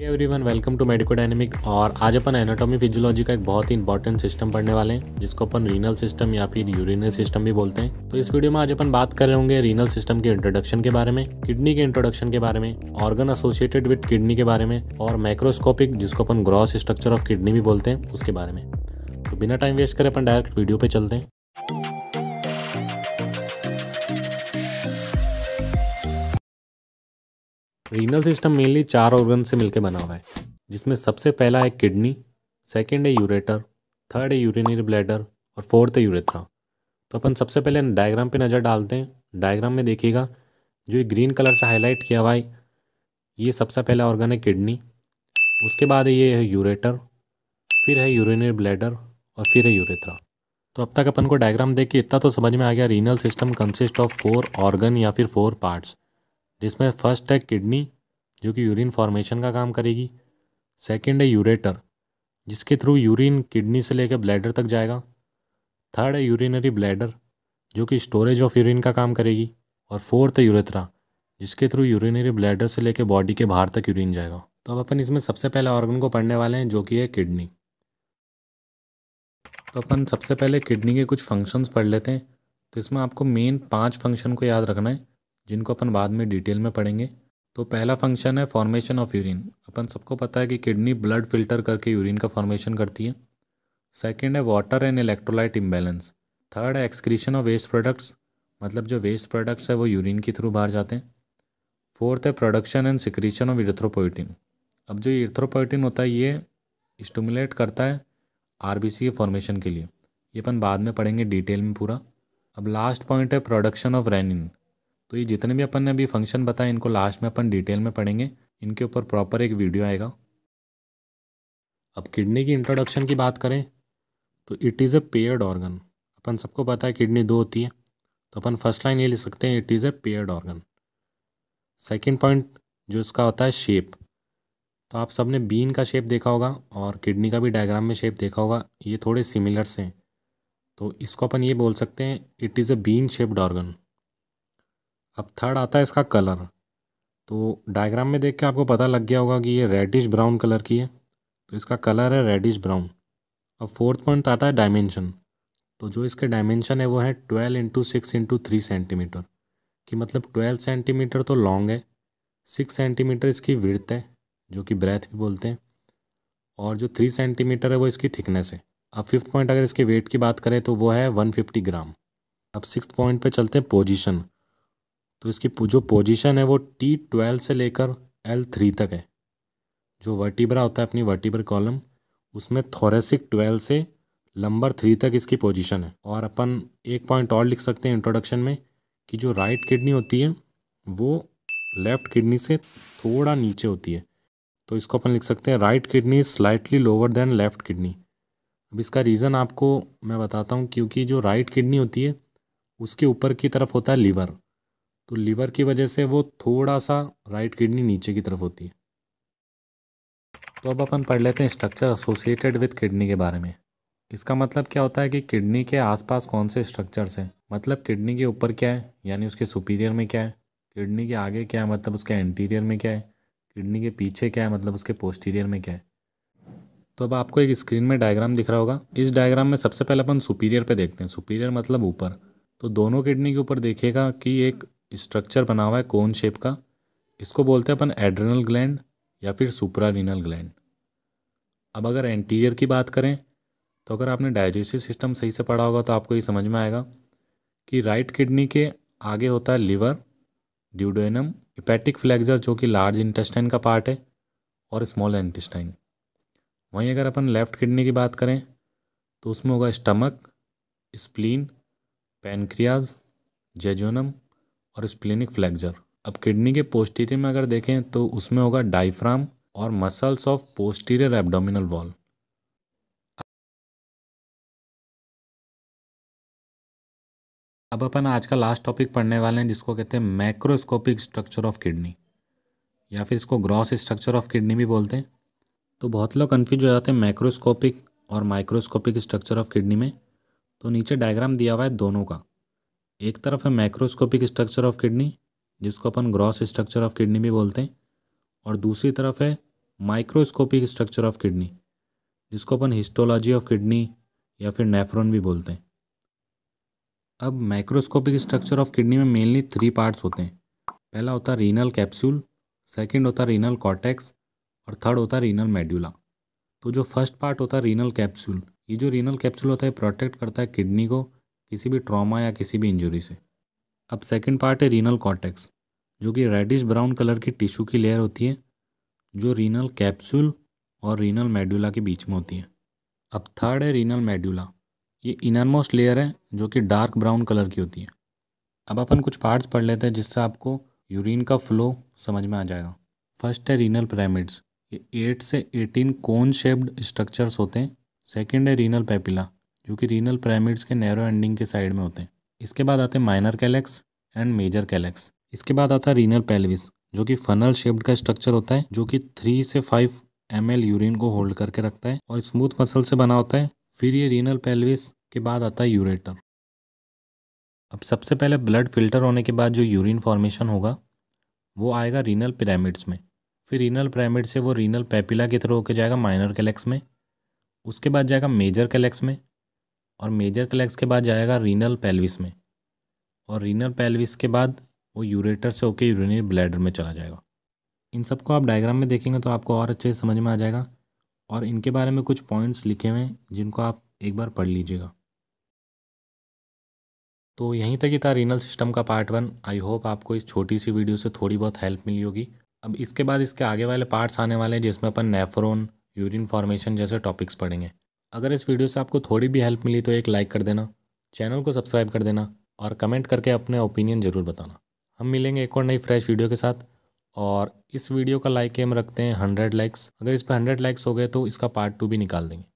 every everyone welcome to Medico Dynamic और आज अपन anatomy physiology का एक बहुत ही इंपॉर्टेंट सिस्टम पढ़ने वाले हैं जिसको अपन रीनल सिस्टम या फिर यूरिनल सिस्टम भी बोलते हैं तो इस वीडियो में आज अपन बात कर रहे होंगे रीनल सिस्टम के इंट्रोडक्शन के बारे में किडनी के इंट्रोडक्शन के बारे में ऑर्गन एसोसिएटेड विद किडनी के बारे में और माइक्रोस्कोपिक जिसको अपन ग्रॉस स्ट्रक्चर ऑफ किडनी भी बोलते हैं उसके बारे में तो बिना टाइम वेस्ट करें अपन डायरेक्ट वीडियो पे चलते हैं रीनल सिस्टम मेनली चार ऑर्गन से मिलकर बना हुआ है जिसमें सबसे पहला है किडनी सेकेंड है यूरेटर थर्ड है यूरिनरी ब्लैडर और फोर्थ है यूरेथ्रा तो अपन सबसे पहले डायग्राम पे नज़र डालते हैं डायग्राम में देखिएगा जो ये ग्रीन कलर से हाईलाइट किया हुआ है ये सबसे पहला ऑर्गन है किडनी उसके बाद ये है यूरेटर फिर है यूरिनरी ब्लैडर और फिर है यूरेथ्रा तो अब तक अपन को डायग्राम देख के इतना तो समझ में आ गया renal system consist of four organ या फिर फोर पार्ट्स जिसमें फर्स्ट है किडनी जो कि यूरिन फॉर्मेशन का काम करेगी सेकंड है यूरेटर जिसके थ्रू यूरिन किडनी से लेकर ब्लैडर तक जाएगा थर्ड है यूरिनरी ब्लैडर जो कि स्टोरेज ऑफ यूरिन का काम करेगी और फोर्थ है यूरेथ्रा जिसके थ्रू यूरिनरी ब्लैडर से लेकर बॉडी के बाहर तक यूरिन जाएगा तो अब अपन इसमें सबसे पहले ऑर्गन को पढ़ने वाले हैं जो कि है किडनी तो अपन सबसे पहले किडनी के कुछ फंक्शंस पढ़ लेते हैं तो इसमें आपको मेन पांच फंक्शन को याद रखना है जिनको अपन बाद में डिटेल में पढ़ेंगे तो पहला फंक्शन है फॉर्मेशन ऑफ यूरिन अपन सबको पता है कि किडनी ब्लड फिल्टर करके यूरिन का फॉर्मेशन करती है सेकेंड है water and electrolyte imbalance third है एक्सक्रीशन ऑफ वेस्ट प्रोडक्ट्स मतलब जो वेस्ट प्रोडक्ट्स है वो यूरिन के थ्रू बाहर जाते हैं फोर्थ है production and secretion of erythropoietin अब जो इथ्रोपोइटिन होता है ये स्टमुलेट करता है आर के फॉर्मेशन के लिए ये अपन बाद में पढ़ेंगे डिटेल में पूरा अब लास्ट पॉइंट है प्रोडक्शन ऑफ रेनिन तो ये जितने भी अपन ने अभी फंक्शन बताए इनको लास्ट में अपन डिटेल में पढ़ेंगे इनके ऊपर प्रॉपर एक वीडियो आएगा अब किडनी की इंट्रोडक्शन की बात करें तो it is a paired organ अपन सबको पता है किडनी दो होती है तो अपन फर्स्ट लाइन ये लिख सकते हैं it is a paired organ second point जो इसका होता है शेप तो आप सब ने बीन का शेप देखा होगा और किडनी का भी डायग्राम में शेप देखा होगा ये थोड़े सिमिलर्स हैं तो इसको अपन ये बोल सकते हैं it is a bean shaped organ अब थर्ड आता है इसका कलर तो डायग्राम में देख के आपको पता लग गया होगा कि ये रेडिश ब्राउन कलर की है तो इसका कलर है रेडिश ब्राउन अब फोर्थ पॉइंट आता है डायमेंशन तो जो इसके डायमेंशन है वो है twelve into six into three centimetre कि मतलब ट्वेल्व सेंटीमीटर तो लॉन्ग है सिक्स सेंटीमीटर इसकी विर्थ है जो कि ब्रेथ भी बोलते हैं और जो थ्री सेंटीमीटर है वो इसकी थिकनेस है अब फिफ्थ पॉइंट अगर इसके वेट की बात करें तो वो है वन फिफ्टी ग्राम अब सिक्स पॉइंट पर चलते हैं पोजीशन तो इसकी जो पोजीशन है वो टी ट्वेल्व से लेकर एल थ्री तक है जो वर्टिब्रा होता है अपनी वर्टिब्र कॉलम उसमें थोरेसिक ट्वेल्व से लंबर थ्री तक इसकी पोजीशन है और अपन एक पॉइंट और लिख सकते हैं इंट्रोडक्शन में कि जो राइट किडनी होती है वो लेफ्ट किडनी से थोड़ा नीचे होती है तो इसको अपन लिख सकते हैं right kidney slightly lower than left kidney अब इसका रीज़न आपको मैं बताता हूँ क्योंकि जो राइट किडनी होती है उसके ऊपर की तरफ होता है लीवर तो लीवर की वजह से वो थोड़ा सा राइट किडनी नीचे की तरफ होती है तो अब अपन पढ़ लेते हैं स्ट्रक्चर एसोसिएटेड विथ किडनी के बारे में इसका मतलब क्या होता है कि किडनी के आसपास कौन से स्ट्रक्चर्स हैं मतलब किडनी के ऊपर क्या है यानी उसके सुपीरियर में क्या है किडनी के आगे क्या है मतलब उसके एंटीरियर में क्या है किडनी के पीछे क्या है मतलब उसके पोस्टीरियर में क्या है तो अब आपको एक स्क्रीन में डायग्राम दिख रहा होगा इस डायग्राम में सबसे पहले अपन सुपीरियर पे देखते हैं सुपीरियर मतलब ऊपर तो दोनों किडनी के ऊपर देखिएगा कि एक स्ट्रक्चर बना हुआ है कोन शेप का इसको बोलते हैं अपन एड्रेनल ग्लैंड या फिर सुपरारिनल ग्लैंड अब अगर एंटीरियर की बात करें तो अगर आपने डाइजेस्टिव सिस्टम सही से पढ़ा होगा तो आपको ये समझ में आएगा कि राइट किडनी के आगे होता है लिवर ड्यूडोनम इपैटिक फ्लैक्जर जो कि लार्ज इंटेस्टाइन का पार्ट है और स्मॉल इंटेस्टाइन वहीं अगर अपन लेफ़्ट किडनी की बात करें तो उसमें होगा स्टमक स्प्लीन पैनक्रियाज जेजोनम और स्प्लिनिक फ्लैक्जर अब किडनी के पोस्टीरियर में अगर देखें तो उसमें होगा डाइफ्राम और muscles of posterior abdominal wall अब अपन आज का लास्ट टॉपिक पढ़ने वाले हैं जिसको कहते हैं मैक्रोस्कोपिक स्ट्रक्चर ऑफ किडनी या फिर इसको ग्रॉस स्ट्रक्चर ऑफ किडनी भी बोलते हैं तो बहुत लोग कन्फ्यूज हो जाते हैं मैक्रोस्कोपिक और माइक्रोस्कोपिक स्ट्रक्चर ऑफ किडनी में तो नीचे डायग्राम दिया हुआ है दोनों का एक तरफ है माइक्रोस्कोपिक स्ट्रक्चर ऑफ किडनी जिसको अपन ग्रॉस स्ट्रक्चर ऑफ किडनी भी बोलते हैं और दूसरी तरफ है माइक्रोस्कोपिक स्ट्रक्चर ऑफ किडनी जिसको अपन हिस्टोलॉजी ऑफ किडनी या फिर नेफ्रॉन भी बोलते हैं अब माइक्रोस्कोपिक स्ट्रक्चर ऑफ किडनी में मेनली थ्री पार्ट्स होते हैं पहला होता है रीनल कैप्सूल सेकंड होता है रीनल कॉटेक्स और थर्ड होता है रीनल मेड्यूला तो जो फर्स्ट पार्ट होता है रीनल कैप्सूल ये जो रीनल कैप्सूल होता है प्रोटेक्ट करता है किडनी को किसी भी ट्रॉमा या किसी भी इंजरी से अब सेकेंड पार्ट है रीनल कॉटेक्स जो कि रेडिश ब्राउन कलर की टिश्यू की लेयर होती है जो रीनल कैप्सूल और रीनल मेड्यूला के बीच में होती है अब थर्ड है रीनल मेड्यूला ये इनरमोस्ट लेयर है जो कि डार्क ब्राउन कलर की होती है अब अपन कुछ पार्ट्स पढ़ लेते हैं जिससे आपको यूरिन का फ्लो समझ में आ जाएगा फर्स्ट है रीनल पिरामिड्स ये एट से एटीन कोन शेप्ड स्ट्रक्चर्स होते हैं सेकेंड है रीनल पेपिला जो कि रीनल पिरामिड्स के नैरो एंडिंग के साइड में होते हैं इसके बाद आते हैं minor calyx and major calyx इसके बाद आता है रीनल पेल्विस जो कि फनल शेप्ड का स्ट्रक्चर होता है जो कि थ्री से फाइव एम यूरिन को होल्ड करके रखता है और स्मूथ मसल से बना होता है फिर ये रीनल पेल्विस के बाद आता है यूरेटर अब सबसे पहले ब्लड फिल्टर होने के बाद जो यूरिन फॉर्मेशन होगा वो आएगा रीनल पिरामिड्स में फिर रीनल पिरामिड से वो रीनल पेपिला के थ्रू होकर जाएगा माइनर कैलेक्स में उसके बाद जाएगा मेजर कैलेक्स में और मेजर क्लैक्स के बाद जाएगा रीनल पेल्विस में और रीनल पेल्विस के बाद वो यूरेटर से होकर यूरिनरी ब्लैडर में चला जाएगा इन सबको आप डायग्राम में देखेंगे तो आपको और अच्छे से समझ में आ जाएगा और इनके बारे में कुछ पॉइंट्स लिखे हुए हैं जिनको आप एक बार पढ़ लीजिएगा तो यहीं तक ही था रीनल सिस्टम का पार्ट वन आई होप आपको इस छोटी सी वीडियो से थोड़ी बहुत हेल्प मिली होगी अब इसके बाद इसके आगे वाले पार्ट्स आने वाले हैं जिसमें अपन नेफ्रोन यूरिन फॉर्मेशन जैसे टॉपिक्स पढ़ेंगे अगर इस वीडियो से आपको थोड़ी भी हेल्प मिली तो एक लाइक कर देना चैनल को सब्सक्राइब कर देना और कमेंट करके अपने ओपिनियन ज़रूर बताना हम मिलेंगे एक और नई फ्रेश वीडियो के साथ और इस वीडियो का लाइक एम रखते हैं हंड्रेड लाइक्स अगर इस पर हंड्रेड लाइक्स हो गए तो इसका पार्ट टू भी निकाल देंगे